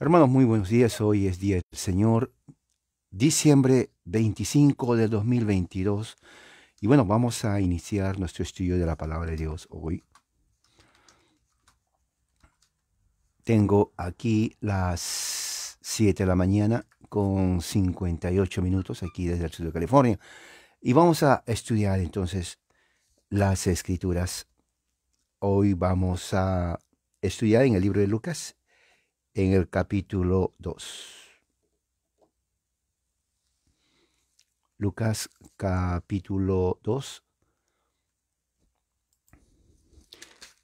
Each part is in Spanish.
Hermanos, muy buenos días. Hoy es Día del Señor, diciembre 25 de 2022. Y bueno, vamos a iniciar nuestro estudio de la palabra de Dios hoy. Tengo aquí las 7 de la mañana con 58 minutos aquí desde el sur de California. Y vamos a estudiar entonces las escrituras. Hoy vamos a estudiar en el libro de Lucas en el capítulo 2. Lucas capítulo 2.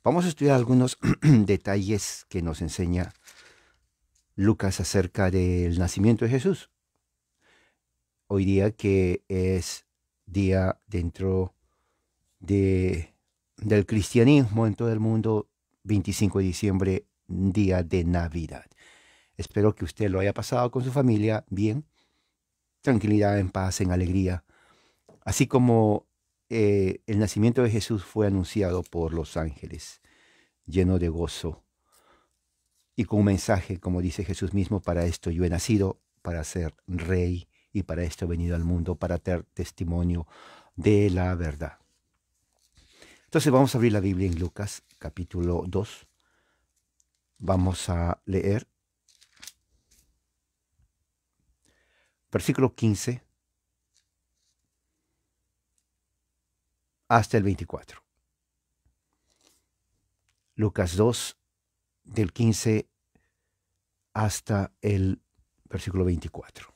Vamos a estudiar algunos detalles que nos enseña Lucas acerca del nacimiento de Jesús. Hoy día que es día dentro de, del cristianismo en todo el mundo, 25 de diciembre día de Navidad. Espero que usted lo haya pasado con su familia bien, tranquilidad, en paz, en alegría, así como eh, el nacimiento de Jesús fue anunciado por los ángeles, lleno de gozo y con un mensaje, como dice Jesús mismo, para esto yo he nacido, para ser rey y para esto he venido al mundo, para dar testimonio de la verdad. Entonces vamos a abrir la Biblia en Lucas capítulo 2 Vamos a leer versículo 15 hasta el 24. Lucas 2 del 15 hasta el versículo 24.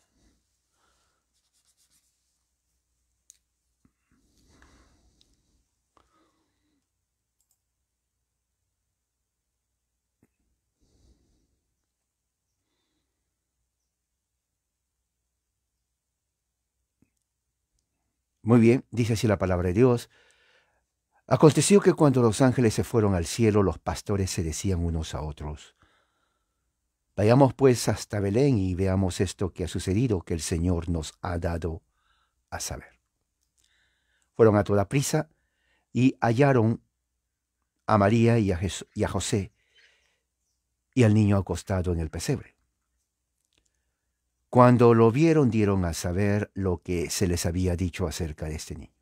Muy bien, dice así la palabra de Dios. Aconteció que cuando los ángeles se fueron al cielo, los pastores se decían unos a otros, Vayamos pues hasta Belén y veamos esto que ha sucedido, que el Señor nos ha dado a saber. Fueron a toda prisa y hallaron a María y a, José y al niño acostado en el pesebre. Cuando lo vieron dieron a saber lo que se les había dicho acerca de este niño.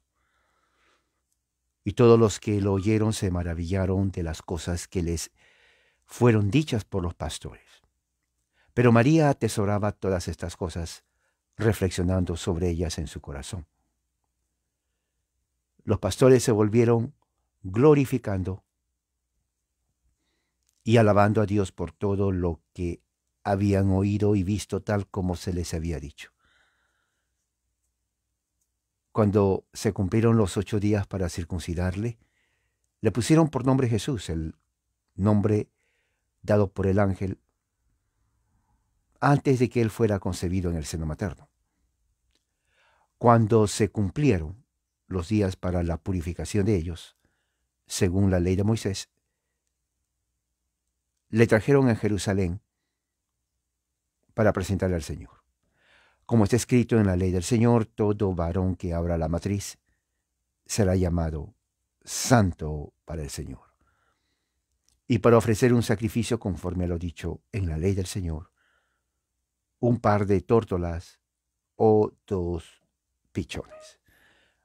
Y todos los que lo oyeron se maravillaron de las cosas que les fueron dichas por los pastores. Pero María atesoraba todas estas cosas, reflexionando sobre ellas en su corazón. Los pastores se volvieron glorificando y alabando a Dios por todo lo que habían oído y visto tal como se les había dicho. Cuando se cumplieron los ocho días para circuncidarle, le pusieron por nombre Jesús, el nombre dado por el ángel antes de que él fuera concebido en el seno materno. Cuando se cumplieron los días para la purificación de ellos, según la ley de Moisés, le trajeron a Jerusalén para presentarle al Señor. Como está escrito en la ley del Señor, todo varón que abra la matriz será llamado santo para el Señor. Y para ofrecer un sacrificio conforme a lo dicho en la ley del Señor, un par de tórtolas o dos pichones.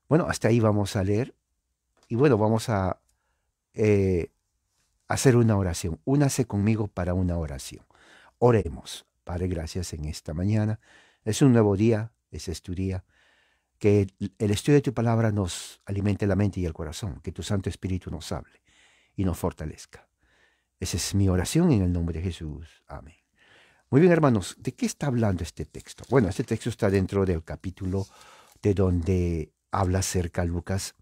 Bueno, hasta ahí vamos a leer y bueno, vamos a eh, hacer una oración. Únase conmigo para una oración. Oremos. Padre, gracias en esta mañana. Es un nuevo día, es tu este día. Que el estudio de tu palabra nos alimente la mente y el corazón, que tu Santo Espíritu nos hable y nos fortalezca. Esa es mi oración en el nombre de Jesús. Amén. Muy bien, hermanos, ¿de qué está hablando este texto? Bueno, este texto está dentro del capítulo de donde habla acerca Lucas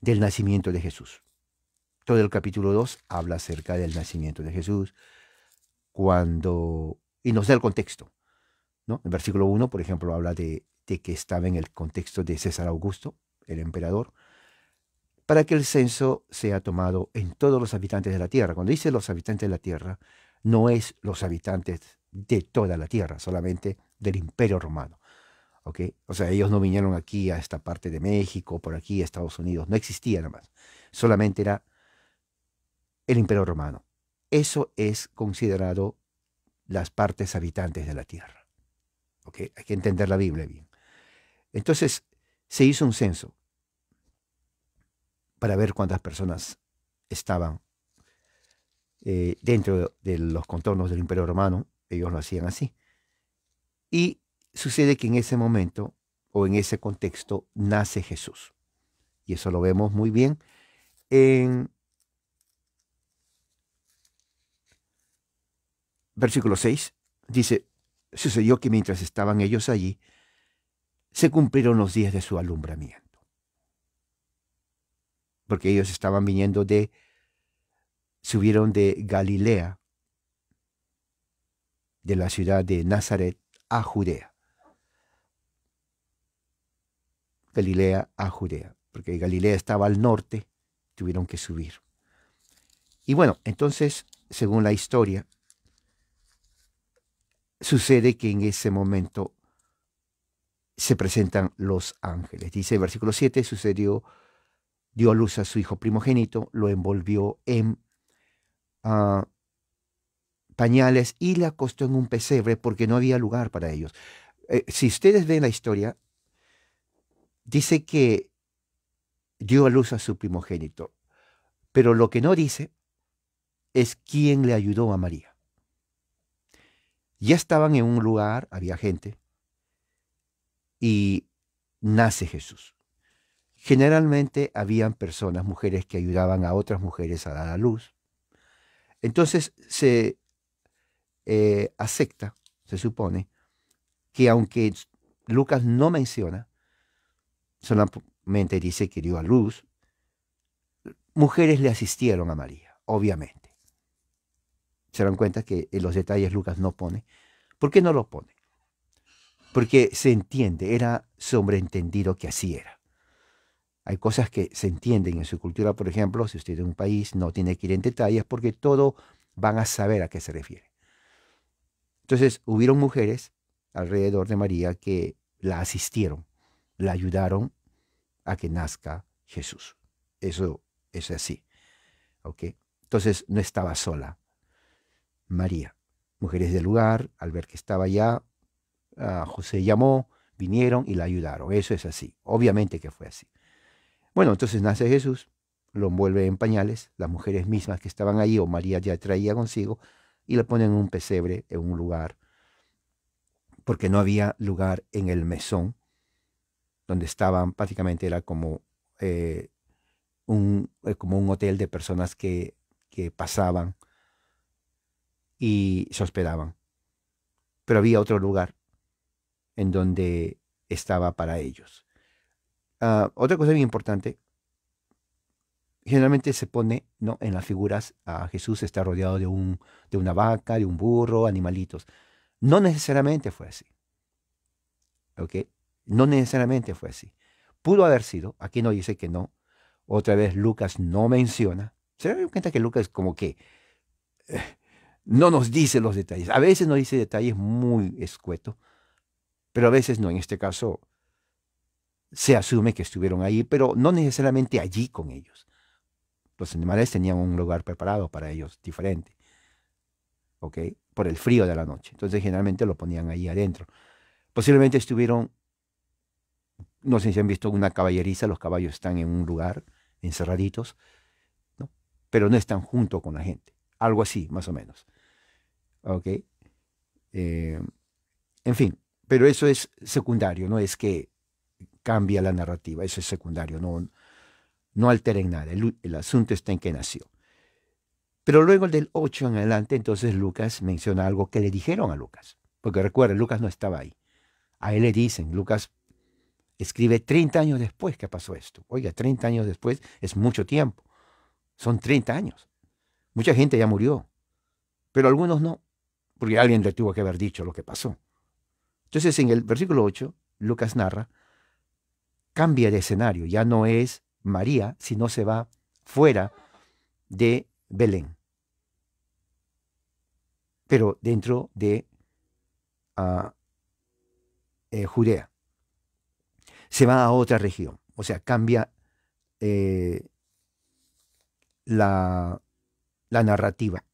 del nacimiento de Jesús. Todo el capítulo 2 habla acerca del nacimiento de Jesús, cuando y nos da el contexto. ¿no? El versículo 1, por ejemplo, habla de, que estaba en el contexto de César Augusto, el emperador, para que el censo sea tomado en todos los habitantes de la tierra. Cuando dice los habitantes de la tierra, no es los habitantes de toda la tierra, solamente del imperio romano. ¿ok? O sea, ellos no vinieron aquí a esta parte de México, por aquí a Estados Unidos, no existía nada más. Solamente era el imperio romano. Eso es considerado las partes habitantes de la tierra. Hay que entender la Biblia bien. Entonces, se hizo un censo para ver cuántas personas estaban eh, dentro de los contornos del Imperio Romano. Ellos lo hacían así. Y sucede que en ese momento o en ese contexto nace Jesús. Y eso lo vemos muy bien en versículo 6, dice, sucedió que mientras estaban ellos allí, se cumplieron los días de su alumbramiento. Porque ellos estaban viniendo de, subieron de Galilea, de la ciudad de Nazaret, a Judea. Galilea a Judea, porque Galilea estaba al norte, tuvieron que subir. Y bueno, entonces, según la historia, sucede que en ese momento se presentan los ángeles. Dice el versículo 7, sucedió, dio a luz a su hijo primogénito, lo envolvió en ah, pañales y le acostó en un pesebre porque no había lugar para ellos. Eh, si ustedes ven la historia, dice que dio a luz a su primogénito, pero lo que no dice es quién le ayudó a María. Ya estaban en un lugar, había gente, y nace Jesús. Generalmente habían personas, mujeres que ayudaban a otras mujeres a dar a luz. Entonces se eh, acepta, se supone, que aunque Lucas no menciona, solamente dice que dio a luz, mujeres le asistieron a María, obviamente se dan cuenta que en eh, los detalles Lucas no pone. ¿Por qué no lo pone? Porque se entiende, era sobreentendido que así era. Hay cosas que se entienden en su cultura, por ejemplo, si usted es de un país, no tiene que ir en detalles porque todo van a saber a qué se refiere. Entonces, hubieron mujeres alrededor de María que la asistieron, la ayudaron a que nazca Jesús. Eso es así. Entonces, no estaba sola María. Mujeres del lugar, al ver que estaba allá, a José llamó, vinieron y la ayudaron. Eso es así. Obviamente que fue así. Bueno, entonces nace Jesús, lo envuelve en pañales, las mujeres mismas que estaban allí o María ya traía consigo, y le ponen en un pesebre, en un lugar, porque no había lugar en el mesón, donde estaban, prácticamente era como, eh, un, eh, como un hotel de personas que, que pasaban y se hospedaban. Pero había otro lugar en donde estaba para ellos. Ah, otra cosa bien importante, generalmente se pone ¿no? en las figuras a Jesús está rodeado de, un, de una vaca, de un burro, animalitos. No necesariamente fue así. ¿Ok? No necesariamente fue así. Pudo haber sido, aquí no dice que no. Otra vez Lucas no menciona. ¿Se dan cuenta que Lucas como que eh, no nos dice los detalles. A veces nos dice detalles muy escuetos, pero a veces no. En este caso, se asume que estuvieron ahí, pero no necesariamente allí con ellos. Los animales tenían un lugar preparado para ellos diferente, ¿ok? Por el frío de la noche. Entonces, generalmente lo ponían ahí adentro. Posiblemente estuvieron, no sé si han visto una caballeriza, los caballos están en un lugar, encerraditos, ¿no? pero no están junto con la gente. Algo así, más o menos. Eh, en fin, pero eso es secundario, no es que cambia la narrativa, eso es secundario, no, no en nada, el, asunto está en que nació. Pero luego del 8 en adelante, entonces Lucas menciona algo que le dijeron a Lucas, porque recuerden, Lucas no estaba ahí. A él le dicen, Lucas escribe 30 años después que pasó esto. Oiga, 30 años después es mucho tiempo, son 30 años. Mucha gente ya murió, pero algunos no porque alguien le tuvo que haber dicho lo que pasó. Entonces en el versículo 8, Lucas narra, cambia de escenario, ya no es María, sino se va fuera de Belén, pero dentro de ah, eh, Judea. Se va a otra región, o sea, cambia eh, la narrativa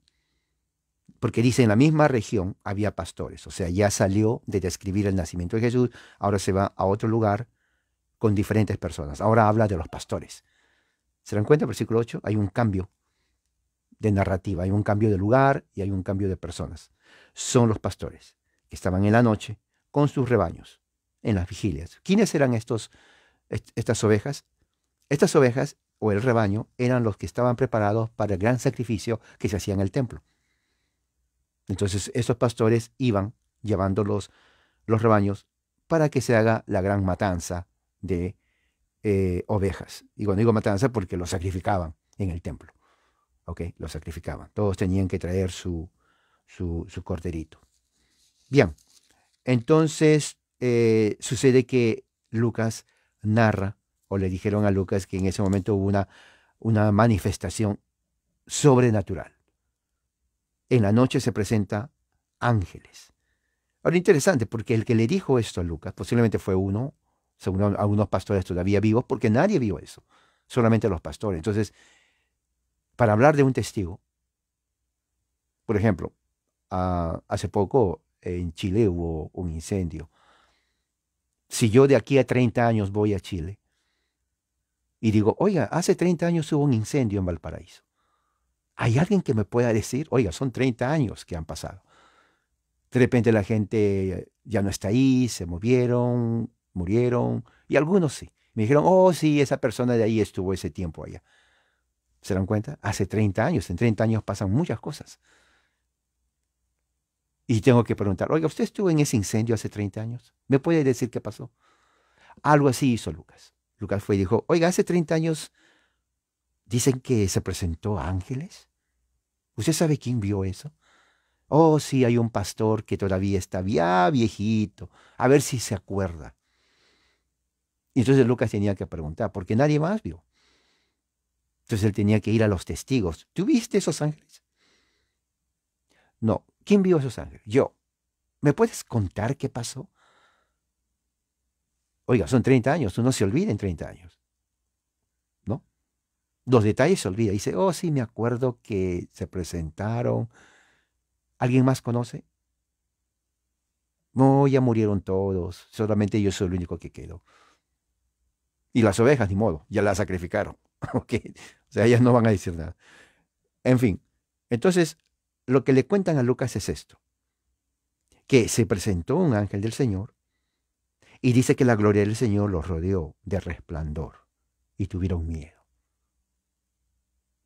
porque dice en la misma región había pastores, o sea, ya salió de describir el nacimiento de Jesús, ahora se va a otro lugar con diferentes personas, ahora habla de los pastores. ¿Se dan cuenta, versículo 8? Hay un cambio de narrativa, hay un cambio de lugar y hay un cambio de personas. Son los pastores que estaban en la noche con sus rebaños, en las vigilias. ¿Quiénes eran estos, estas ovejas? Estas ovejas o el rebaño eran los que estaban preparados para el gran sacrificio que se hacía en el templo. Entonces estos pastores iban llevando los, los rebaños para que se haga la gran matanza de eh, ovejas. Y cuando digo matanza, porque los sacrificaban en el templo. ¿Ok? Los sacrificaban. Todos tenían que traer su, su, corderito. Bien, entonces eh, sucede que Lucas narra, o le dijeron a Lucas que en ese momento hubo una, una manifestación sobrenatural en la noche se presenta ángeles. Ahora, interesante, porque el que le dijo esto a Lucas posiblemente fue uno, según algunos pastores todavía vivos, porque nadie vio eso, solamente los pastores. Entonces, para hablar de un testigo, por ejemplo, hace poco en Chile hubo un incendio. Si yo de aquí a 30 años voy a Chile y digo, oiga, hace 30 años hubo un incendio en Valparaíso. ¿Hay alguien que me pueda decir, oiga, son 30 años que han pasado? De repente la gente ya no está ahí, se movieron, murieron, y algunos sí. Me dijeron, oh, sí, esa persona de ahí estuvo ese tiempo allá. ¿Se dan cuenta? Hace 30 años, en 30 años pasan muchas cosas. Y tengo que preguntar, oiga, ¿usted estuvo en ese incendio hace 30 años? ¿Me puede decir qué pasó? Algo así hizo Lucas. Lucas fue y dijo, oiga, hace 30 años Dicen que se presentó ángeles. ¿Usted sabe quién vio eso? Oh, sí, hay un pastor que todavía está viejito. A ver si se acuerda. Y entonces Lucas tenía que preguntar, porque nadie más vio. Entonces él tenía que ir a los testigos. ¿Tú esos ángeles? No. ¿Quién vio esos ángeles? Yo. ¿Me puedes contar qué pasó? Oiga, son 30 años, no se olviden 30 años los detalles se olvida. Dice, oh, sí, me acuerdo que se presentaron. ¿Alguien más conoce? No, ya murieron todos. Solamente yo soy el único que quedo. Y las ovejas, ni modo, ya las sacrificaron. O sea, ellas no van a decir nada. En fin, entonces, lo que le cuentan a Lucas es esto. Que se presentó un ángel del Señor y dice que la gloria del Señor los rodeó de resplandor y tuvieron miedo.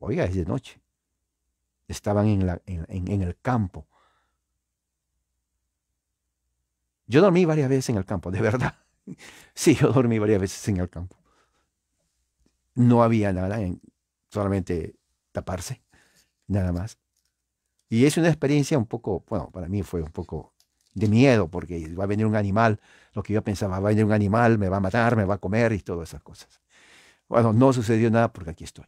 Oiga, es de noche. Estaban en, el campo. Yo dormí varias veces en el campo, de verdad. Sí, yo dormí varias veces en el campo. No había nada, solamente taparse, nada más. Y es una experiencia un poco, bueno, para mí fue un poco de miedo, porque va a venir un animal, lo que yo pensaba, va a venir un animal, me va a matar, me va a comer y todas esas cosas. Bueno, no sucedió nada porque aquí estoy.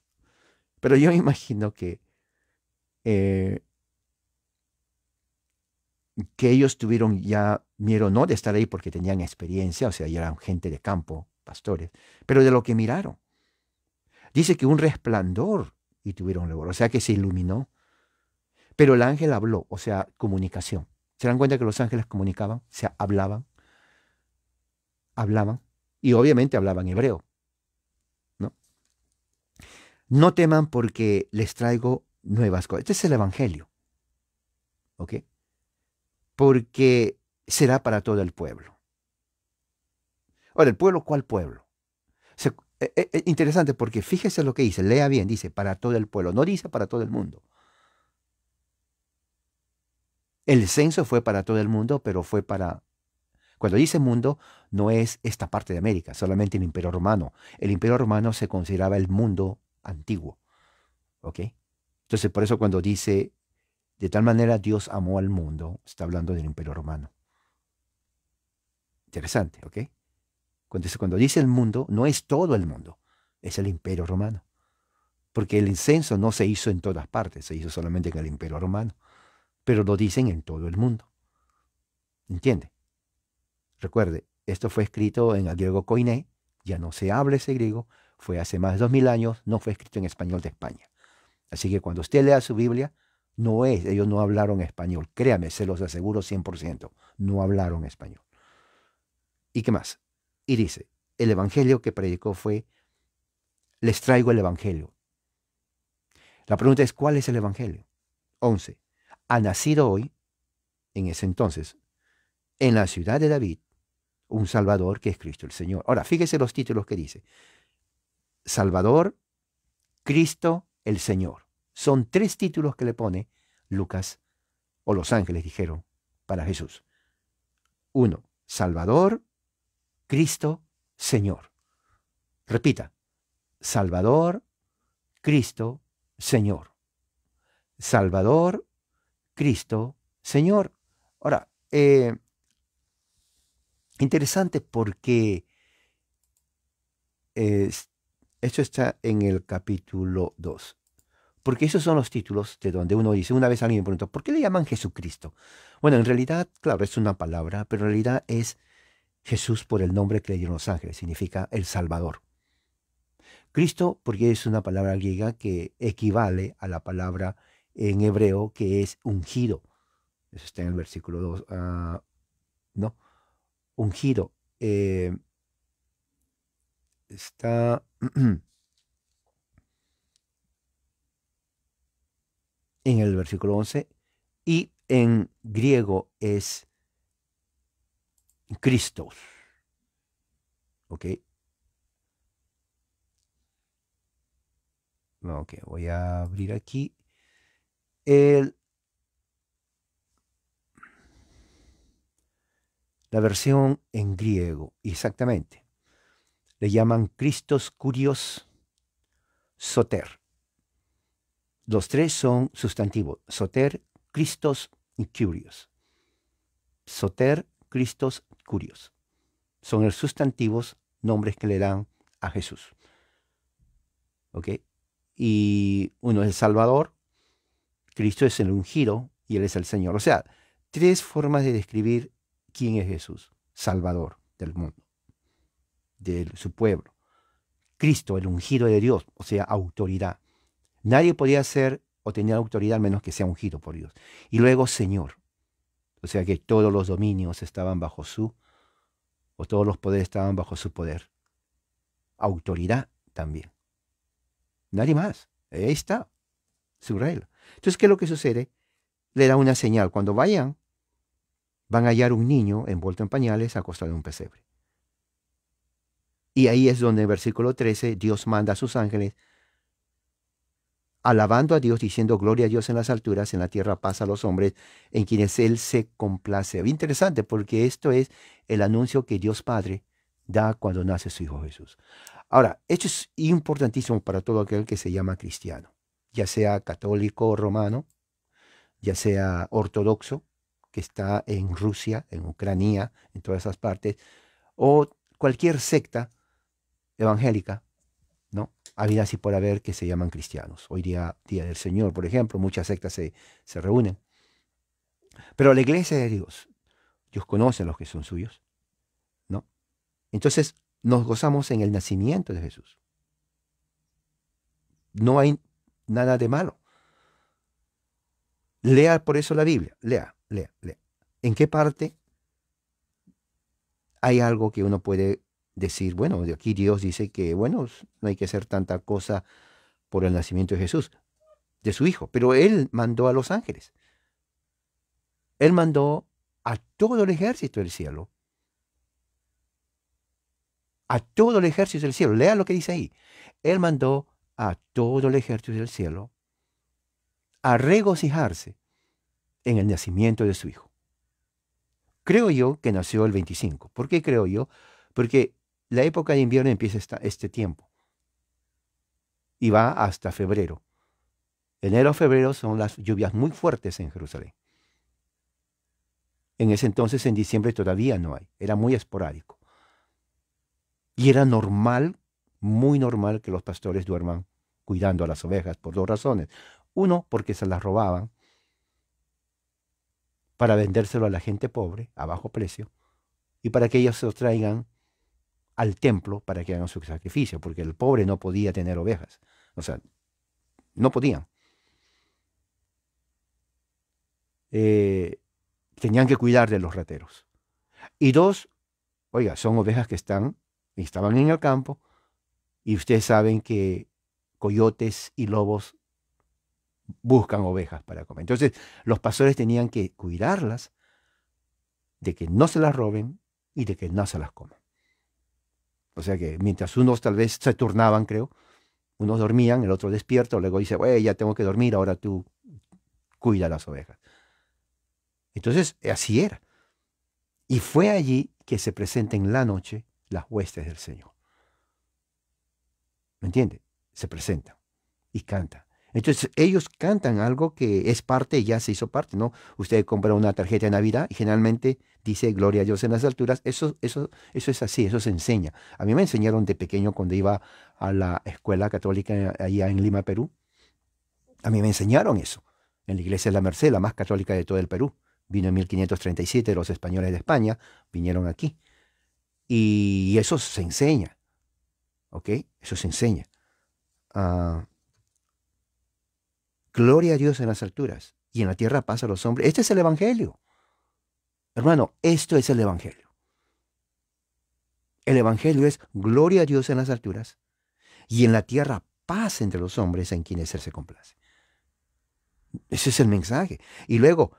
Pero yo imagino que, eh, que ellos tuvieron ya miedo, no, de estar ahí porque tenían experiencia, o sea, ya eran gente de campo, pastores, pero de lo que miraron. Dice que un resplandor y tuvieron labor, o sea que se iluminó. Pero el ángel habló, o sea, comunicación. ¿Se dan cuenta que los ángeles comunicaban? O sea, hablaban. Hablaban. Y obviamente hablaban hebreo. No teman porque les traigo nuevas cosas. Este es el Evangelio. ¿Ok? Porque será para todo el pueblo. Ahora, ¿el pueblo cuál pueblo? Es e, e, e, interesante porque fíjese lo que dice, lea bien, dice para todo el pueblo, no dice para todo el mundo. El censo fue para todo el mundo, pero fue para... Cuando dice mundo, no es esta parte de América, solamente el imperio romano. El imperio romano se consideraba el mundo antiguo. ¿Ok? Entonces, por eso cuando dice, de tal manera Dios amó al mundo, está hablando del imperio romano. Interesante, ¿ok? Cuando, cuando dice el mundo, no es todo el mundo, es el imperio romano. Porque el incenso no se hizo en todas partes, se hizo solamente en el imperio romano. Pero lo dicen en todo el mundo. ¿Entiende? Recuerde, esto fue escrito en el griego koiné, ya no se habla ese griego, fue hace más de 2.000 años, no fue escrito en español de España. Así que cuando usted lea su Biblia, no es, ellos no hablaron español. Créame, se los aseguro 100%, no hablaron español. ¿Y qué más? Y dice, el evangelio que predicó fue, les traigo el evangelio. La pregunta es, ¿cuál es el evangelio? 11. Ha nacido hoy, en ese entonces, en la ciudad de David, un Salvador que es Cristo el Señor. Ahora, fíjese los títulos que dice. Salvador, Cristo, el Señor. Son tres títulos que le pone Lucas, o los ángeles dijeron, para Jesús. Uno, Salvador, Cristo, Señor. Repita, Salvador, Cristo, Señor. Salvador, Cristo, Señor. Ahora, eh, interesante porque eh, esto está en el capítulo 2. Porque esos son los títulos de donde uno dice, una vez alguien me preguntó, ¿por qué le llaman Jesucristo? Bueno, en realidad, claro, es una palabra, pero en realidad es Jesús por el nombre que le dieron los ángeles, significa el Salvador. Cristo, porque es una palabra griega que equivale a la palabra en hebreo que es ungido. Eso está en el versículo 2. Ah, no, ungido. Eh, está en el versículo 11 y en griego es Cristo. ¿Ok? Ok, voy a abrir aquí el, la versión en griego, exactamente le llaman Cristos Curios Soter. Los tres son sustantivos, Soter, Cristos y Curios. Soter, Cristos Curios. Son los sustantivos, nombres que le dan a Jesús. ¿Ok? Y uno es el Salvador, Cristo es el ungido y Él es el Señor. O sea, tres formas de describir quién es Jesús, Salvador del mundo de su pueblo. Cristo, el ungido de Dios, o sea, autoridad. Nadie podía ser o tener autoridad menos que sea ungido por Dios. Y luego Señor, o sea que todos los dominios estaban bajo su, o todos los poderes estaban bajo su poder. Autoridad también. Nadie más. Ahí está su regla. Entonces, ¿qué es lo que sucede? Le da una señal. Cuando vayan, van a hallar un niño envuelto en pañales acostado en un pesebre. Y ahí es donde en el versículo 13 Dios manda a sus ángeles alabando a Dios, diciendo gloria a Dios en las alturas, en la tierra paz a los hombres, en quienes Él se complace. Interesante, porque esto es el anuncio que Dios Padre da cuando nace su Hijo Jesús. Ahora, esto es importantísimo para todo aquel que se llama cristiano, ya sea católico o romano, ya sea ortodoxo, que está en Rusia, en Ucrania, en todas esas partes, o cualquier secta evangélica, ¿no? Había así por haber que se llaman cristianos. Hoy día, Día del Señor, por ejemplo, muchas sectas se, se reúnen. Pero la iglesia de Dios, Dios conoce a los que son suyos, ¿no? Entonces, nos gozamos en el nacimiento de Jesús. No hay nada de malo. Lea por eso la Biblia, lea, lea, lea. ¿En qué parte hay algo que uno puede decir, bueno, de aquí Dios dice que, bueno, no hay que hacer tanta cosa por el nacimiento de Jesús, de su Hijo, pero Él mandó a los ángeles. Él mandó a todo el ejército del cielo. A todo el ejército del cielo. Lea lo que dice ahí. Él mandó a todo el ejército del cielo a regocijarse en el nacimiento de su Hijo. Creo yo que nació el 25. ¿Por qué creo yo? Porque la época de invierno empieza este tiempo y va hasta febrero. Enero febrero son las lluvias muy fuertes en Jerusalén. En ese entonces, en diciembre, todavía no hay. Era muy esporádico. Y era normal, muy normal, que los pastores duerman cuidando a las ovejas por dos razones. Uno, porque se las robaban para vendérselo a la gente pobre a bajo precio y para que ellos se los traigan al templo para que hagan su sacrificio, porque el pobre no podía tener ovejas. O sea, no podían. Eh, tenían que cuidar de los rateros. Y dos, oiga, son ovejas que están, estaban en el campo, y ustedes saben que coyotes y lobos buscan ovejas para comer. Entonces, los pastores tenían que cuidarlas de que no se las roben y de que no se las coman. O sea que mientras unos tal vez se turnaban, creo, unos dormían, el otro despierto, luego dice, güey, ya tengo que dormir, ahora tú cuida las ovejas. Entonces, así era. Y fue allí que se presentan en la noche las huestes del Señor. ¿Me entiende? Se presentan y cantan. Entonces ellos cantan algo que es parte, ya se hizo parte, ¿no? Usted compra una tarjeta de Navidad y generalmente dice Gloria a Dios en las alturas. Eso, eso, eso es así, eso se enseña. A mí me enseñaron de pequeño cuando iba a la escuela católica allá en Lima, Perú. A mí me enseñaron eso. En la iglesia de la Merced, la más católica de todo el Perú. Vino en 1537 los españoles de España, vinieron aquí. Y eso se enseña. ¿Ok? Eso se enseña. Ah... Gloria a Dios en las alturas y en la tierra paz a los hombres. Este es el Evangelio. Hermano, esto es el Evangelio. El Evangelio es gloria a Dios en las alturas y en la tierra paz entre los hombres en quienes Él se complace. Ese es el mensaje. Y luego,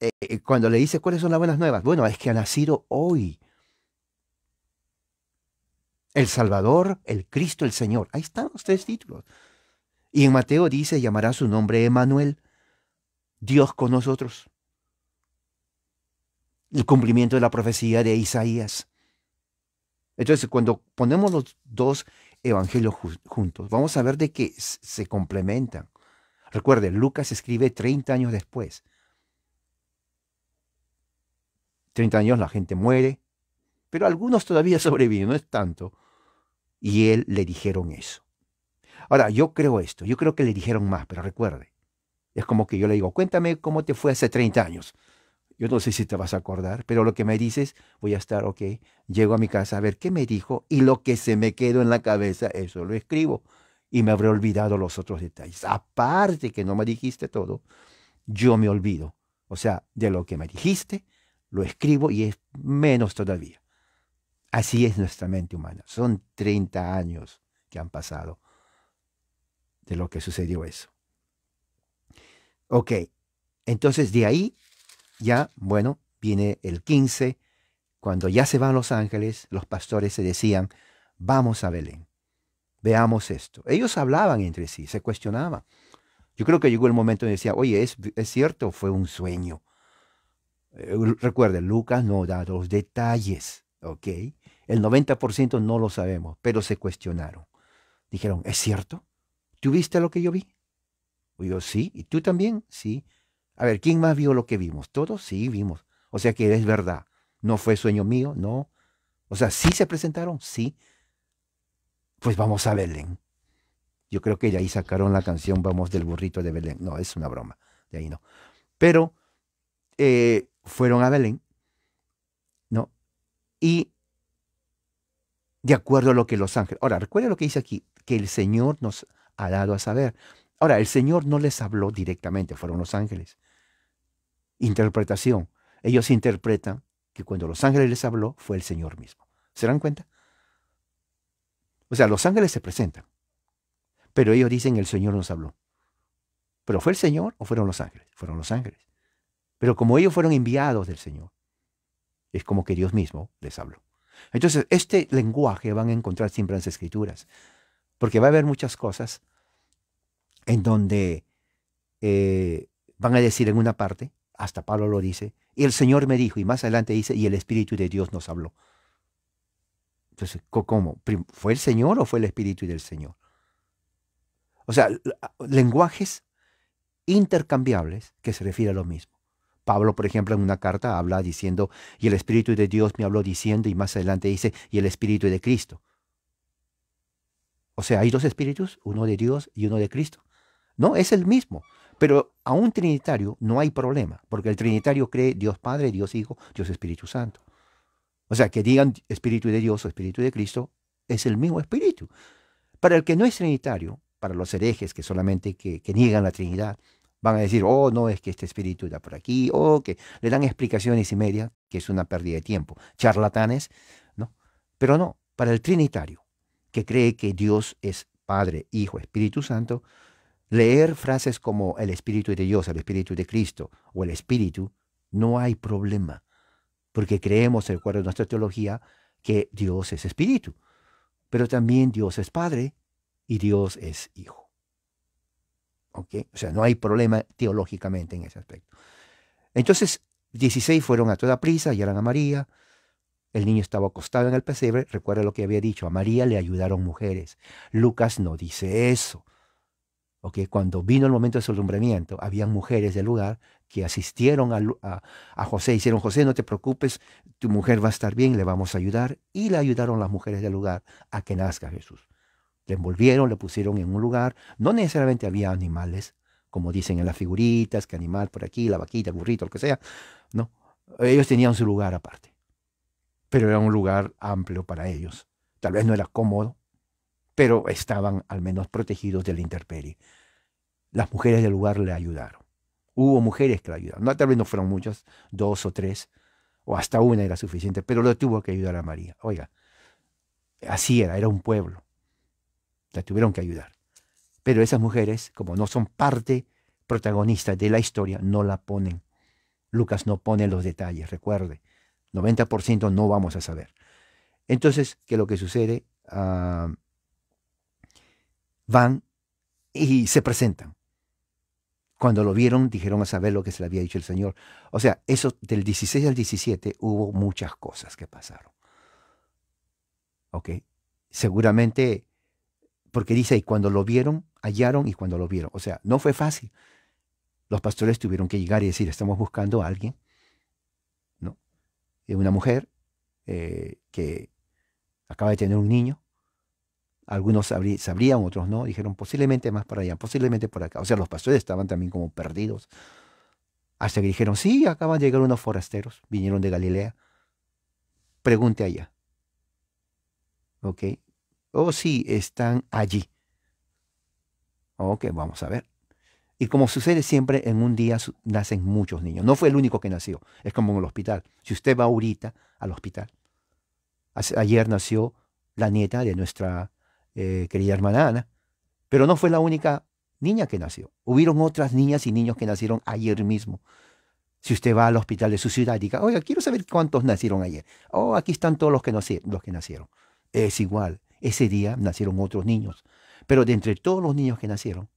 eh, eh, cuando le dice cuáles son las buenas nuevas, bueno, es que ha nacido hoy el Salvador, el Cristo, el Señor. Ahí están los tres títulos. Y en Mateo dice, llamará su nombre Emanuel, Dios con nosotros. El cumplimiento de la profecía de Isaías. Entonces, cuando ponemos los dos evangelios juntos, vamos a ver de qué se complementan. Recuerden, Lucas escribe 30 años después. 30 años la gente muere, pero algunos todavía sobreviven, no es tanto. Y él le dijeron eso. Ahora, yo creo esto, yo creo que le dijeron más, pero recuerde, es como que yo le digo, cuéntame cómo te fue hace 30 años. Yo no sé si te vas a acordar, pero lo que me dices, voy a estar, ok, llego a mi casa a ver qué me dijo y lo que se me quedó en la cabeza, eso lo escribo. Y me habré olvidado los otros detalles. Aparte que no me dijiste todo, yo me olvido. O sea, de lo que me dijiste, lo escribo y es menos todavía. Así es nuestra mente humana. Son 30 años que han pasado de lo que sucedió eso. Ok, entonces de ahí ya, bueno, viene el 15, cuando ya se van los ángeles, los pastores se decían, vamos a Belén, veamos esto. Ellos hablaban entre sí, se cuestionaban. Yo creo que llegó el momento en decía, oye, ¿es, cierto, fue un sueño. Eh, recuerden, Lucas no da los detalles, ¿ok? El 90% no lo sabemos, pero se cuestionaron. Dijeron, ¿es cierto? ¿Tú viste lo que yo vi? Y yo, sí. ¿Y tú también? Sí. A ver, ¿quién más vio lo que vimos? ¿Todos? Sí, vimos. O sea que es verdad. No fue sueño mío, no. O sea, sí se presentaron, sí. Pues vamos a Belén. Yo creo que de ahí sacaron la canción Vamos del burrito de Belén. No, es una broma. De ahí no. Pero eh, fueron a Belén, ¿no? Y de acuerdo a lo que los ángeles. Ahora, recuerda lo que dice aquí, que el Señor nos ha dado a saber. Ahora, el Señor no les habló directamente, fueron los ángeles. Interpretación. Ellos interpretan que cuando los ángeles les habló fue el Señor mismo. ¿Se dan cuenta? O sea, los ángeles se presentan, pero ellos dicen el Señor nos habló. ¿Pero fue el Señor o fueron los ángeles? Fueron los ángeles. Pero como ellos fueron enviados del Señor, es como que Dios mismo les habló. Entonces, este lenguaje van a encontrar siempre en las escrituras porque va a haber muchas cosas en donde eh, van a decir en una parte, hasta Pablo lo dice, y el Señor me dijo, y más adelante dice, y el Espíritu de Dios nos habló. Entonces, ¿cómo? ¿Fue el Señor o fue el Espíritu del Señor? O sea, ah, lenguajes intercambiables que se refiere a lo mismo. Pablo, por ejemplo, en una carta habla diciendo, y el Espíritu de Dios me habló diciendo, y más adelante dice, y el Espíritu de Cristo. O sea, hay dos espíritus, uno de Dios y uno de Cristo. No, es el mismo. Pero a un trinitario no hay problema, porque el trinitario cree Dios Padre, Dios Hijo, Dios Espíritu Santo. O sea, que digan Espíritu de Dios o Espíritu de Cristo, es el mismo Espíritu. Para el que no es trinitario, para los herejes que solamente que, niegan la Trinidad, van a decir, oh, no, es que este espíritu está por aquí, o oh, que le dan explicaciones y media, que es una pérdida de tiempo, charlatanes, ¿no? Pero no, para el trinitario, que cree que Dios es Padre, Hijo, Espíritu Santo, leer frases como el Espíritu de Dios, el Espíritu de Cristo o el Espíritu, no hay problema, porque creemos, de acuerdo a nuestra teología, que Dios es Espíritu, pero también Dios es Padre y Dios es Hijo. O sea, no hay problema teológicamente en ese aspecto. Entonces, 16 fueron a toda prisa, y eran a María, el niño estaba acostado en el pesebre, recuerda lo que había dicho, a María le ayudaron mujeres. Lucas no dice eso. porque cuando vino el momento de su alumbramiento, habían mujeres del lugar que asistieron a, José, hicieron, José, no te preocupes, tu mujer va a estar bien, le vamos a ayudar. Y le ayudaron las mujeres del lugar a que nazca Jesús. Le envolvieron, le pusieron en un lugar, no necesariamente había animales, como dicen en las figuritas, que animal por aquí, la vaquita, el burrito, lo que sea. No, ellos tenían su lugar aparte pero era un lugar amplio para ellos. Tal vez no era cómodo, pero estaban al menos protegidos de la intemperie. Las mujeres del lugar le ayudaron. Hubo mujeres que la ayudaron. No, tal vez no fueron muchas, dos o tres, o hasta una era suficiente, pero lo tuvo que ayudar a María. Oiga, así era, era un pueblo. La tuvieron que ayudar. Pero esas mujeres, como no son parte protagonista de la historia, no la ponen. Lucas no pone los detalles, recuerde. 90% no vamos a saber. Entonces, ¿qué lo que sucede? Ah, van y se presentan. Cuando lo vieron, dijeron a saber lo que se le había dicho el Señor. O sea, eso del 16 al 17 hubo muchas cosas que pasaron. ¿Ok? Seguramente, porque dice, y cuando lo vieron, hallaron y cuando lo vieron. O sea, no fue fácil. Los pastores tuvieron que llegar y decir, estamos buscando a alguien una mujer eh, que acaba de tener un niño. Algunos sabrían, otros no. Dijeron posiblemente más para allá, posiblemente por acá. O sea, los pastores estaban también como perdidos. Hasta que dijeron, sí, acaban de llegar unos forasteros, vinieron de Galilea. Pregunte allá. ¿Ok? O oh, sí, están allí. Ok, vamos a ver. Y como sucede siempre, en un día nacen muchos niños. No fue el único que nació. Es como en el hospital. Si usted va ahorita al hospital. Ayer nació la nieta de nuestra eh, querida hermana Ana. Pero no fue la única niña que nació. Hubieron otras niñas y niños que nacieron ayer mismo. Si usted va al hospital de su ciudad y diga, oiga, quiero saber cuántos nacieron ayer. Oh, aquí están todos los que, nacieron, los que nacieron. Es igual. Ese día nacieron otros niños. Pero de entre todos los niños que nacieron,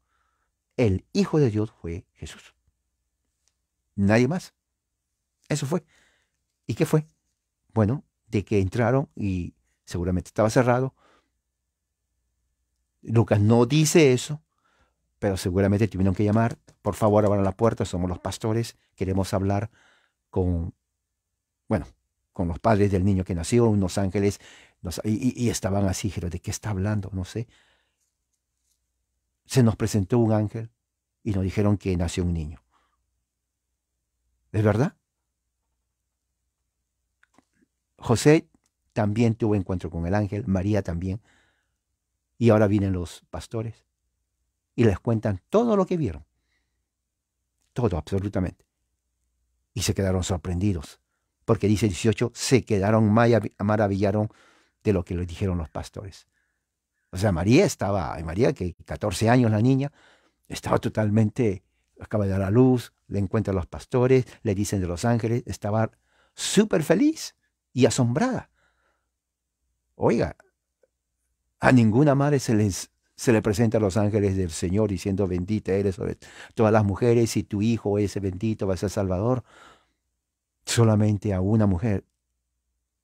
el Hijo de Dios fue Jesús. Nadie más. Eso fue. ¿Y qué fue? Bueno, de que entraron y seguramente estaba cerrado. Lucas no dice eso, pero seguramente tuvieron que llamar. Por favor, abran la puerta, somos los pastores, queremos hablar con, bueno, con los padres del niño que nació, unos ángeles, y, y, estaban así, pero ¿de qué está hablando? No sé se nos presentó un ángel y nos dijeron que nació un niño. ¿Es verdad? José también tuvo encuentro con el ángel, María también. Y ahora vienen los pastores y les cuentan todo lo que vieron. Todo, absolutamente. Y se quedaron sorprendidos, porque dice 18, se quedaron maravillaron de lo que les dijeron los pastores. O sea, María estaba, María, que 14 años la niña, estaba totalmente, acaba de dar a luz, le encuentran los pastores, le dicen de los ángeles, estaba súper feliz y asombrada. Oiga, a ninguna madre se, les, se le presenta a los ángeles del Señor diciendo, bendita eres sobre todas las mujeres y tu hijo ese bendito va a ser Salvador. Solamente a una mujer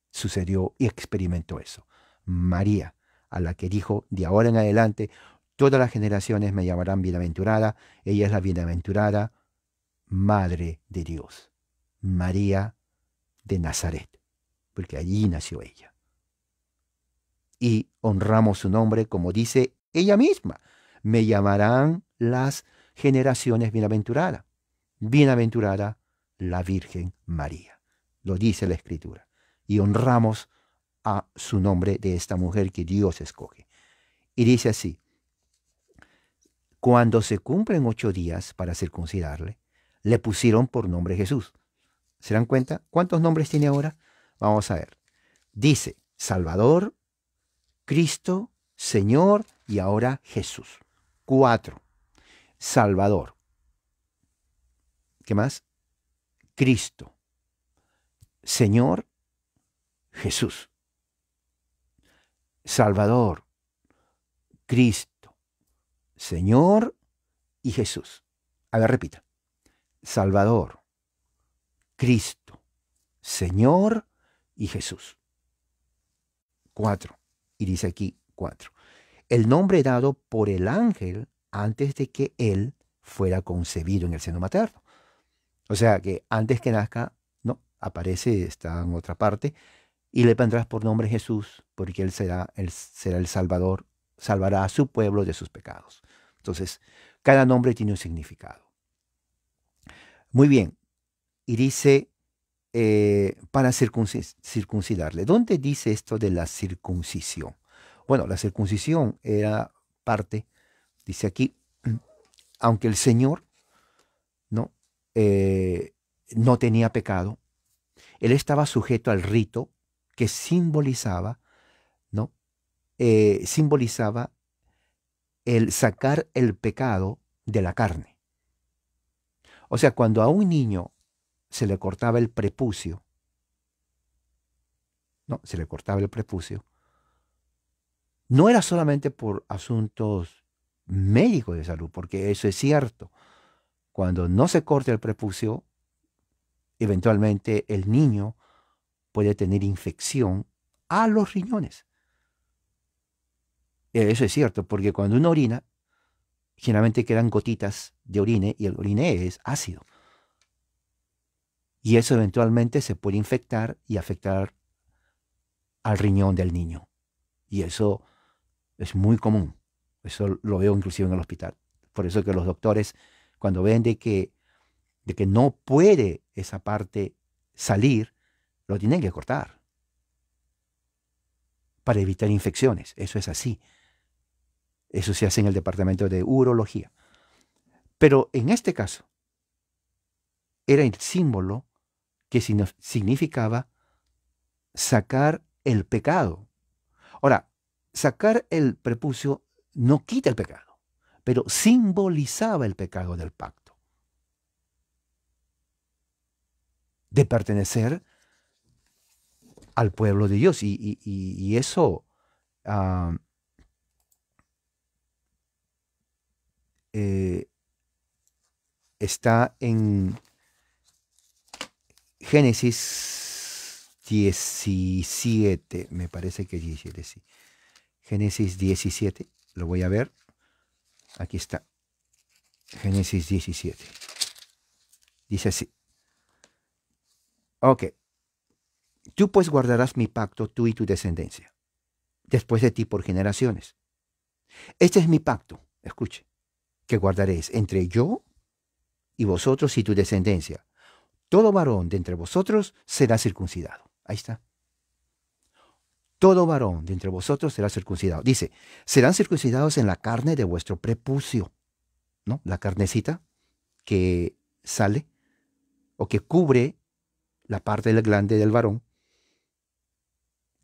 sucedió y experimentó eso, María a la que dijo, de ahora en adelante, todas las generaciones me llamarán bienaventurada, ella es la bienaventurada Madre de Dios, María de Nazaret, porque allí nació ella. Y honramos su nombre como dice ella misma, me llamarán las generaciones bienaventurada, bienaventurada la Virgen María, lo dice la Escritura. Y honramos a su nombre de esta mujer que Dios escoge. Y dice así, cuando se cumplen ocho días para circuncidarle, le pusieron por nombre Jesús. ¿Se dan cuenta? ¿Cuántos nombres tiene ahora? Vamos a ver. Dice Salvador, Cristo, Señor y ahora Jesús. Cuatro. Salvador. ¿Qué más? Cristo. Señor, Jesús. Salvador, Cristo, Señor y Jesús. A ver, repita. Salvador, Cristo, Señor y Jesús. Cuatro. Y dice aquí cuatro. El nombre dado por el ángel antes de que él fuera concebido en el seno materno. O sea que antes que nazca, no, aparece, está en otra parte, y le pondrás por nombre Jesús, porque él será, será el Salvador, salvará a su pueblo de sus pecados. Entonces, cada nombre tiene un significado. Muy bien, y dice, eh, para circuncidarle. ¿Dónde dice esto de la circuncisión? Bueno, la circuncisión era parte, dice aquí, aunque el Señor no, eh, no tenía pecado, él estaba sujeto al rito que simbolizaba, ¿no? Eh, simbolizaba el sacar el pecado de la carne. O sea, cuando a un niño se le cortaba el prepucio, no, se le cortaba el prepucio, no era solamente por asuntos médicos de salud, porque eso es cierto. Cuando no se corta el prepucio, eventualmente el niño puede tener infección a los riñones. Eso es cierto, porque cuando uno orina, generalmente quedan gotitas de orine y el orine es ácido. Y eso eventualmente se puede infectar y afectar al riñón del niño. Y eso es muy común. Eso lo veo inclusive en el hospital. Por eso que los doctores, cuando ven de que, de que no puede esa parte salir, lo tienen que cortar para evitar infecciones. Eso es así. Eso se hace en el departamento de urología. Pero en este caso, era el símbolo que significaba sacar el pecado. Ahora, sacar el prepucio no quita el pecado, pero simbolizaba el pecado del pacto. De pertenecer al pueblo de Dios. Y, eso ah, eh, está en Génesis 17, me parece que dice Génesis 17, lo voy a ver. Aquí está. Génesis 17. Dice así. Ok, Tú pues guardarás mi pacto, tú y tu descendencia, después de ti por generaciones. Este es mi pacto, escuche, que guardaréis entre yo y vosotros y tu descendencia. Todo varón de entre vosotros será circuncidado. Ahí está. Todo varón de entre vosotros será circuncidado. Dice, serán circuncidados en la carne de vuestro prepucio. ¿No? La carnecita que sale o que cubre la parte del glande del varón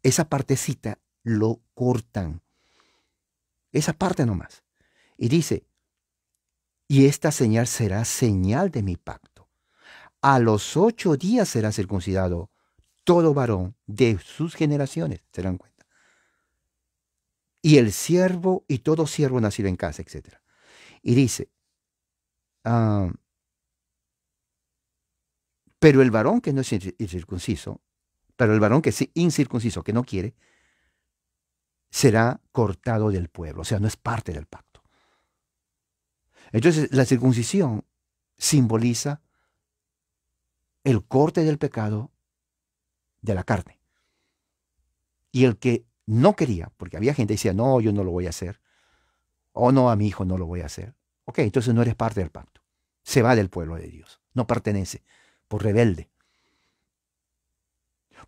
esa partecita lo cortan. Esa parte nomás. Y dice, y esta señal será señal de mi pacto. A los ocho días será circuncidado todo varón de sus generaciones, se dan cuenta. Y el siervo y todo siervo nacido en casa, etc. Y dice, ah, pero el varón que no es circunciso, pero el varón que es incircunciso, que no quiere, será cortado del pueblo, o sea, no es parte del pacto. Entonces, la circuncisión simboliza el corte del pecado de la carne. Y el que no quería, porque había gente que decía, no, yo no lo voy a hacer, o oh, no, a mi hijo no lo voy a hacer. Ok, entonces no eres parte del pacto. Se va del pueblo de Dios, no pertenece, por rebelde.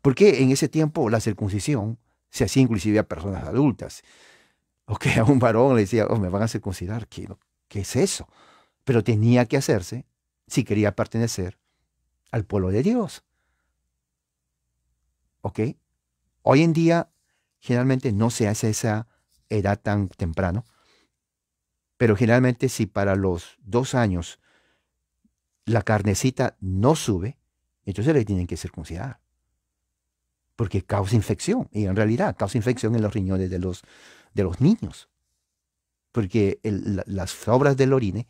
Porque en ese tiempo la circuncisión se hacía inclusive a personas adultas. O que a un varón le decía, oh, me van a circuncidar, ¿qué, qué es eso? Pero tenía que hacerse si quería pertenecer al pueblo de Dios. ¿Ok? Hoy en día generalmente no se hace esa edad tan temprano, pero generalmente si para los dos años la carnecita no sube, entonces le tienen que circuncidar porque causa infección, y en realidad causa infección en los riñones de los, de los niños, porque las sobras del orine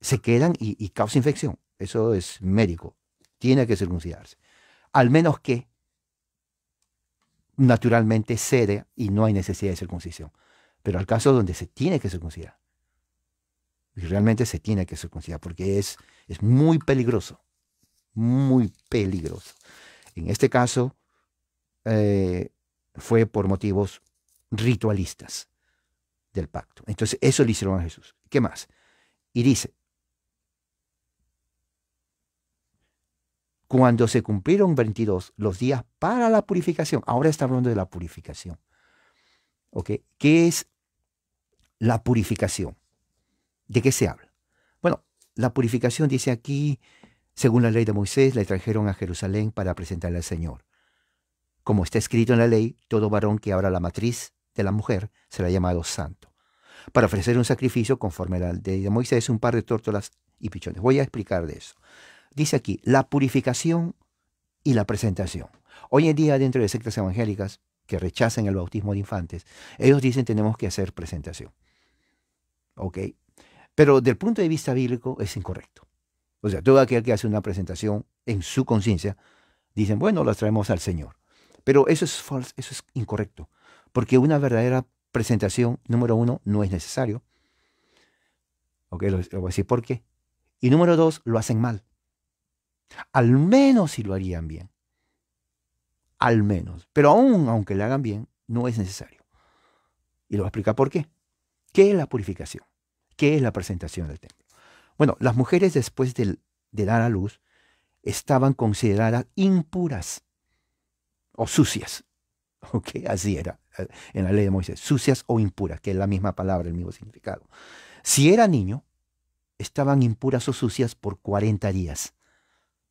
se quedan y, causa infección. Eso es médico, tiene que circuncidarse. Al menos que naturalmente cede y no hay necesidad de circuncisión. Pero al caso donde se tiene que circuncidar, y realmente se tiene que circuncidar, porque es, es muy peligroso, muy peligroso. En este caso, eh, fue por motivos ritualistas del pacto. Entonces, eso le hicieron a Jesús. ¿Qué más? Y dice, cuando se cumplieron 22 los días para la purificación, ahora está hablando de la purificación. ¿Ok? ¿Qué es la purificación? ¿De qué se habla? Bueno, la purificación dice aquí según la ley de Moisés, le trajeron a Jerusalén para presentarle al Señor. Como está escrito en la ley, todo varón que abra la matriz de la mujer será llamado santo. Para ofrecer un sacrificio conforme a la ley de Moisés, un par de tórtolas y pichones. Voy a explicar eso. Dice aquí, la purificación y la presentación. Hoy en día, dentro de sectas evangélicas que rechazan el bautismo de infantes, ellos dicen tenemos que hacer presentación. ¿Ok? Pero del punto de vista bíblico es incorrecto. O sea, todo aquel que hace una presentación en su conciencia, dicen, bueno, las traemos al Señor. Pero eso es falso, eso es incorrecto, porque una verdadera presentación, número uno, no es necesario. Ok, lo, voy a decir por qué. Y número dos, lo hacen mal. Al menos si lo harían bien. Al menos. Pero aún aunque lo hagan bien, no es necesario. Y lo voy a explicar por qué. ¿Qué es la purificación? ¿Qué es la presentación del templo? Bueno, las mujeres después de, dar a luz estaban consideradas impuras o sucias. ¿Ok? Así era eh, en la ley de Moisés. Sucias o impuras, que es la misma palabra, el mismo significado. Si era niño, estaban impuras o sucias por 40 días.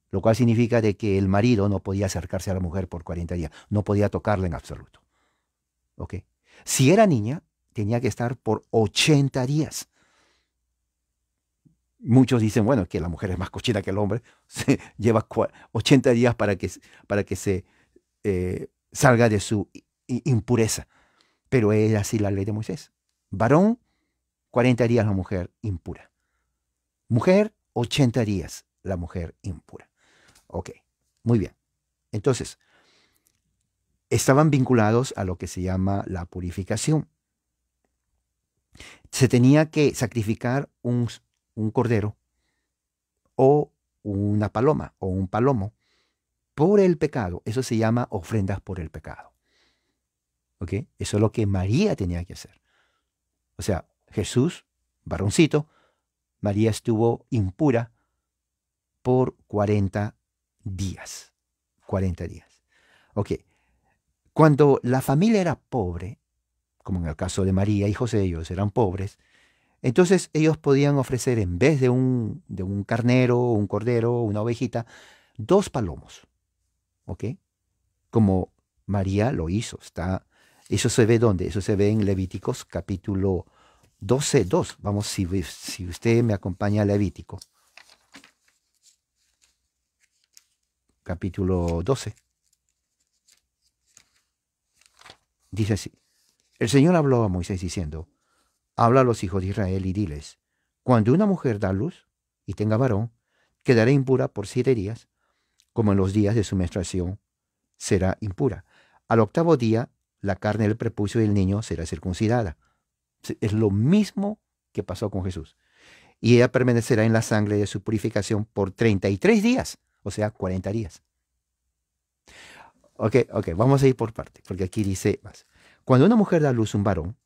Lo cual significa de que el marido no podía acercarse a la mujer por 40 días. No podía tocarla en absoluto. Si era niña, tenía que estar por 80 días. Muchos dicen, bueno, que la mujer es más cochina que el hombre, se lleva 80 días para que, para que se eh, salga de su impureza. Pero es así la ley de Moisés. Varón, 40 días la mujer impura. Mujer, 80 días la mujer impura. Ok, muy bien. Entonces, estaban vinculados a lo que se llama la purificación. Se tenía que sacrificar un un cordero o una paloma o un palomo por el pecado. Eso se llama ofrendas por el pecado. ¿Ok? Eso es lo que María tenía que hacer. O sea, Jesús, varoncito, María estuvo impura por 40 días. 40 días. Ok. Cuando la familia era pobre, como en el caso de María y José, ellos eran pobres, entonces ellos podían ofrecer en vez de un, de un carnero, un cordero, una ovejita, dos palomos. ¿Ok? Como María lo hizo. Está, eso se ve dónde? Eso se ve en Levíticos capítulo 12, 2. Vamos, si, si usted me acompaña a Levítico. Capítulo 12. Dice así. El Señor habló a Moisés diciendo, Habla a los hijos de Israel y diles, cuando una mujer da luz y tenga varón, quedará impura por siete días, como en los días de su menstruación será impura. Al octavo día, la carne del prepucio del niño será circuncidada. Es lo mismo que pasó con Jesús. Y ella permanecerá en la sangre de su purificación por 33 días, o sea, 40 días. Ok, ok, vamos a ir por parte, porque aquí dice más. Cuando una mujer da luz a un varón,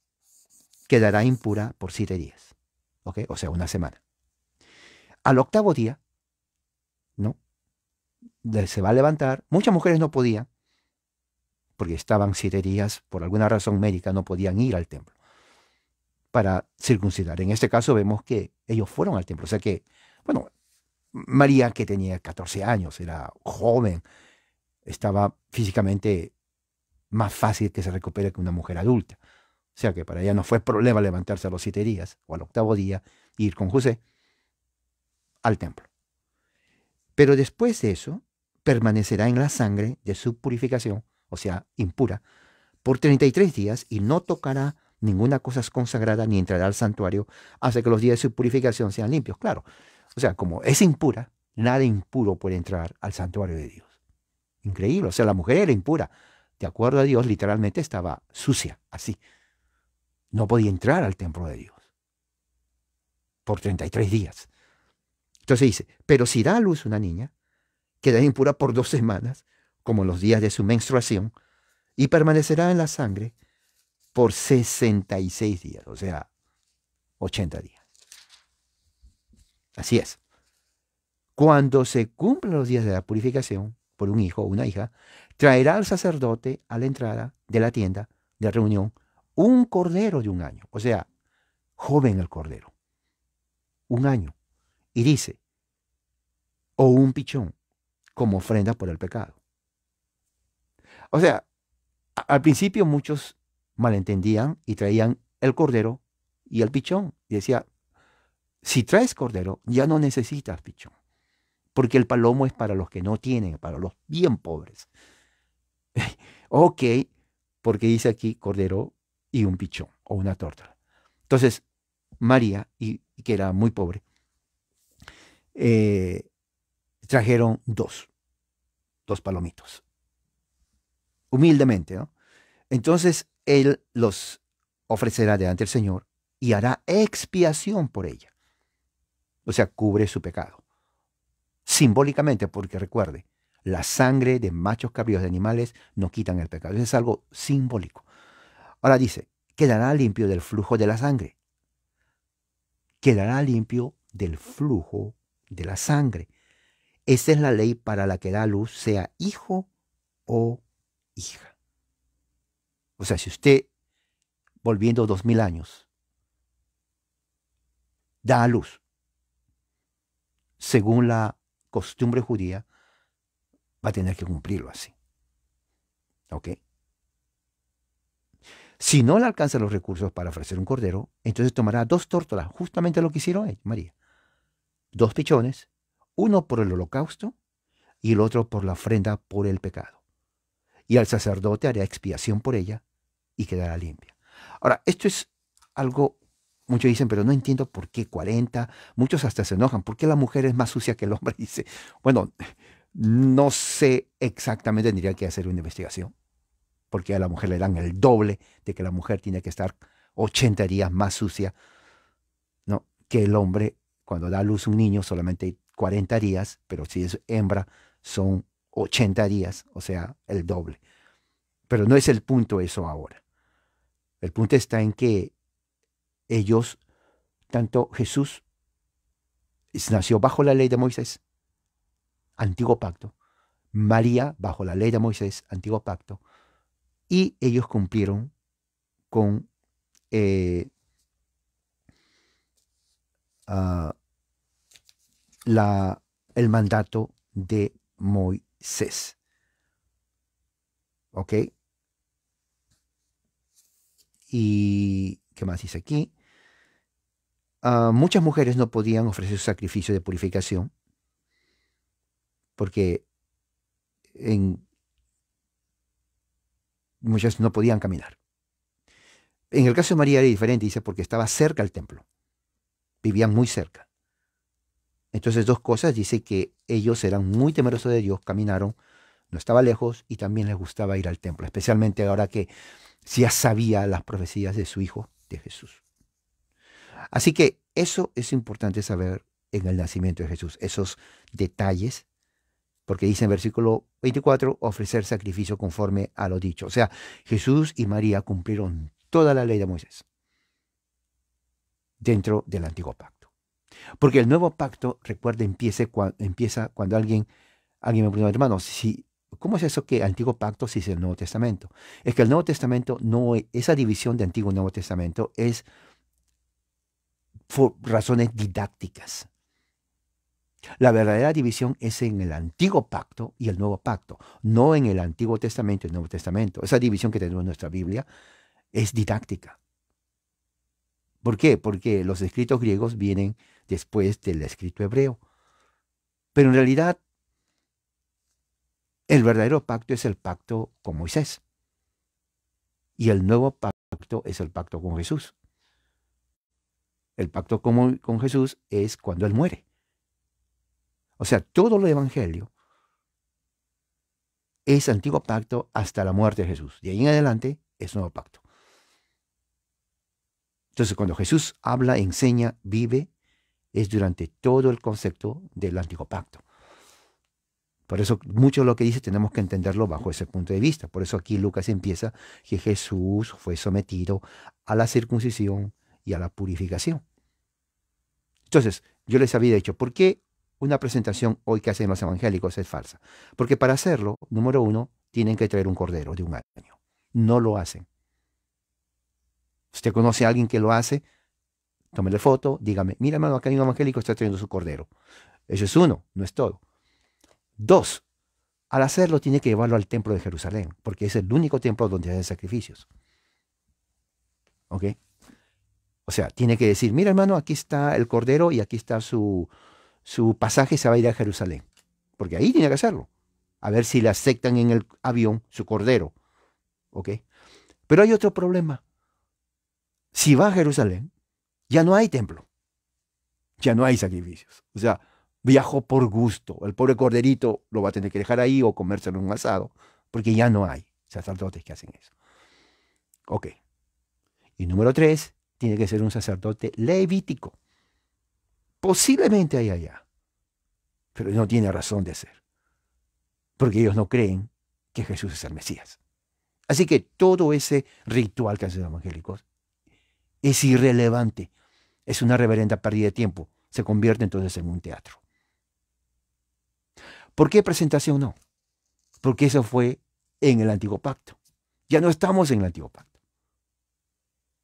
quedará impura por siete días, O sea, una semana. Al octavo día, ¿no? Se va a levantar. Muchas mujeres no podían, porque estaban siete días, por alguna razón médica, no podían ir al templo para circuncidar. En este caso vemos que ellos fueron al templo. O sea que, bueno, María, que tenía 14 años, era joven, estaba físicamente más fácil que se recupere que una mujer adulta. O sea que para ella no fue problema levantarse a los siete días o al octavo día e ir con José al templo. Pero después de eso, permanecerá en la sangre de su purificación, o sea, impura, por 33 días y no tocará ninguna cosa consagrada ni entrará al santuario hasta que los días de su purificación sean limpios, claro. O sea, como es impura, nada impuro puede entrar al santuario de Dios. Increíble, o sea, la mujer era impura. De acuerdo a Dios, literalmente estaba sucia, así, no podía entrar al templo de Dios por 33 días. Entonces dice, pero si da a luz una niña, quedará impura por dos semanas, como los días de su menstruación, y permanecerá en la sangre por 66 días, o sea, 80 días. Así es. Cuando se cumplan los días de la purificación por un hijo o una hija, traerá al sacerdote a la entrada de la tienda de reunión un cordero de un año, o sea, joven el cordero, un año. Y dice, o un pichón, como ofrenda por el pecado. O sea, al principio muchos malentendían y traían el cordero y el pichón. Y decía, si traes cordero, ya no necesitas pichón, porque el palomo es para los que no tienen, para los bien pobres. ok, porque dice aquí cordero y un pichón o una tórtola. Entonces, María, y, que era muy pobre, eh, trajeron dos, dos palomitos. Humildemente, ¿no? Entonces él los ofrecerá delante del Señor y hará expiación por ella. O sea, cubre su pecado. Simbólicamente, porque recuerde, la sangre de machos cabríos de animales no quitan el pecado. Eso es algo simbólico. Ahora dice, quedará limpio del flujo de la sangre. Quedará limpio del flujo de la sangre. Esa es la ley para la que da luz, sea hijo o hija. O sea, si usted, volviendo dos mil años, da a luz, según la costumbre judía, va a tener que cumplirlo así. ¿Ok? Si no le alcanza los recursos para ofrecer un cordero, entonces tomará dos tórtolas, justamente lo que hicieron ellos, María. Dos pichones, uno por el holocausto y el otro por la ofrenda por el pecado. Y al sacerdote hará expiación por ella y quedará limpia. Ahora, esto es algo, muchos dicen, pero no entiendo por qué 40, muchos hasta se enojan, ¿por qué la mujer es más sucia que el hombre? Dice, bueno, no sé exactamente, tendría que hacer una investigación porque a la mujer le dan el doble de que la mujer tiene que estar 80 días más sucia, ¿no? Que el hombre cuando da a luz un niño solamente 40 días, pero si es hembra son 80 días, o sea, el doble. Pero no es el punto eso ahora. El punto está en que ellos, tanto Jesús nació bajo la ley de Moisés, antiguo pacto, María bajo la ley de Moisés, antiguo pacto, y ellos cumplieron con eh, ah, el mandato de Moisés. ¿Ok? ¿Y qué más dice aquí? Ah, muchas mujeres no podían ofrecer sacrificio de purificación porque en muchas no podían caminar. En el caso de María era diferente, dice, porque estaba cerca al templo. Vivían muy cerca. Entonces, dos cosas. Dice que ellos eran muy temerosos de Dios, caminaron, no estaba lejos y también les gustaba ir al templo, especialmente ahora que ya sabía las profecías de su hijo, de Jesús. Así que eso es importante saber en el nacimiento de Jesús, esos detalles porque dice en versículo 24, ofrecer sacrificio conforme a lo dicho. O sea, Jesús y María cumplieron toda la ley de Moisés dentro del antiguo pacto. Porque el nuevo pacto, recuerda, empieza cuando, empieza cuando alguien, alguien me pregunta, hermano, si, ¿cómo es eso que antiguo pacto si es el Nuevo Testamento? Es que el Nuevo Testamento, no, e, esa división de antiguo y Nuevo Testamento es por razones didácticas la verdadera división es en el antiguo pacto y el nuevo pacto, no en el Antiguo Testamento y el Nuevo Testamento. Esa división que tenemos en nuestra Biblia es didáctica. ¿Por qué? Porque los escritos griegos vienen después del escrito hebreo. Pero en realidad, el verdadero pacto es el pacto con Moisés. Y el nuevo pacto es el pacto con Jesús. El pacto con, con Jesús es cuando Él muere. O sea, todo el evangelio es antiguo pacto hasta la muerte de Jesús. De ahí en adelante es nuevo pacto. Entonces, cuando Jesús habla, enseña, vive, es durante todo el concepto del antiguo pacto. Por eso mucho de lo que dice tenemos que entenderlo bajo ese punto de vista. Por eso aquí Lucas empieza que Jesús fue sometido a la circuncisión y a la purificación. Entonces, yo les había dicho, ¿por qué una presentación hoy que hacen los evangélicos es falsa. Porque para hacerlo, número uno, tienen que traer un cordero de un año. No lo hacen. Usted conoce a alguien que lo hace, tómele foto, dígame, mira hermano, acá hay un evangélico que está trayendo su cordero. Eso es uno, no es todo. Dos, al hacerlo tiene que llevarlo al templo de Jerusalén, porque es el único templo donde hay sacrificios. ¿Ok? O sea, tiene que decir, mira hermano, aquí está el cordero y aquí está su, su pasaje se va a ir a Jerusalén. Porque ahí tiene que hacerlo. A ver si le aceptan en el avión su cordero. ¿Ok? Pero hay otro problema. Si va a Jerusalén, ya no hay templo. Ya no hay sacrificios. O sea, viajó por gusto. El pobre corderito lo va a tener que dejar ahí o comérselo en un asado. Porque ya no hay sacerdotes que hacen eso. Ok. Y número tres, tiene que ser un sacerdote levítico. Posiblemente hay allá, pero no tiene razón de ser, porque ellos no creen que Jesús es el Mesías. Así que todo ese ritual que hacen los evangélicos es irrelevante, es una reverenda pérdida de tiempo, se convierte entonces en un teatro. ¿Por qué presentación no? Porque eso fue en el antiguo pacto. Ya no estamos en el antiguo pacto.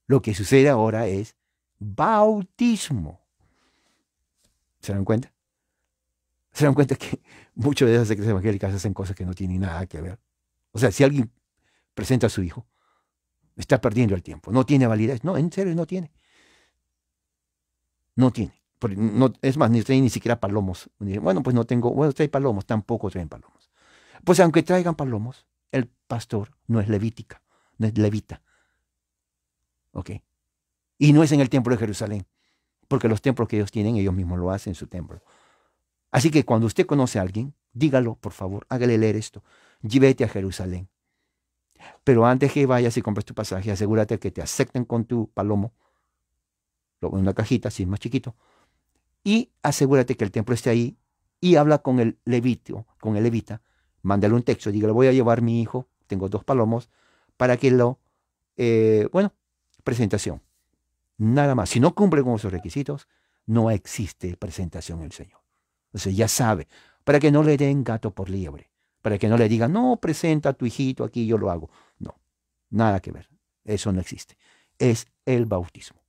Lo que sucede ahora es bautismo. ¿Se dan cuenta? Se dan cuenta que muchas de esas iglesias evangélicas hacen cosas que no tienen nada que ver. O sea, si alguien presenta a su hijo, está perdiendo el tiempo, no tiene validez. No, en serio, no tiene. No tiene. No, es más, ni trae ni siquiera palomos. Bueno, pues no tengo, bueno, trae palomos, tampoco traen palomos. Pues aunque traigan palomos, el pastor no es levítica, no es levita. ¿Ok? Y no es en el templo de Jerusalén porque los templos que ellos tienen, ellos mismos lo hacen en su templo. Así que cuando usted conoce a alguien, dígalo, por favor, hágale leer esto. Llévete a Jerusalén. Pero antes que vayas y compres tu pasaje, asegúrate que te acepten con tu palomo, en una cajita, si es más chiquito, y asegúrate que el templo esté ahí y habla con el levito, con el levita, mándale un texto, dígale, voy a llevar mi hijo, tengo dos palomos, para que lo, eh, bueno, presentación nada más. Si no cumple con esos requisitos, no existe presentación el Señor. Entonces ya sabe, para que no le den gato por liebre, para que no le digan, no, presenta a tu hijito aquí, yo lo hago. No, nada que ver. Eso no existe. Es el bautismo.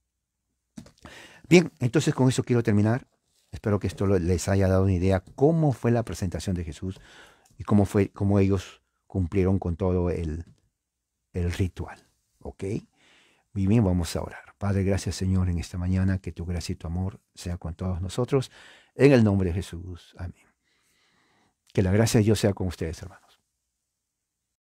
Bien, entonces con eso quiero terminar. Espero que esto les haya dado una idea cómo fue la presentación de Jesús y cómo, fue, cómo ellos cumplieron con todo el, el ritual. ¿Ok? Muy bien, vamos a orar. Padre, gracias Señor en esta mañana, que tu gracia y tu amor sea con todos nosotros, en el nombre de Jesús. Amén. Que la gracia de Dios sea con ustedes, hermanos.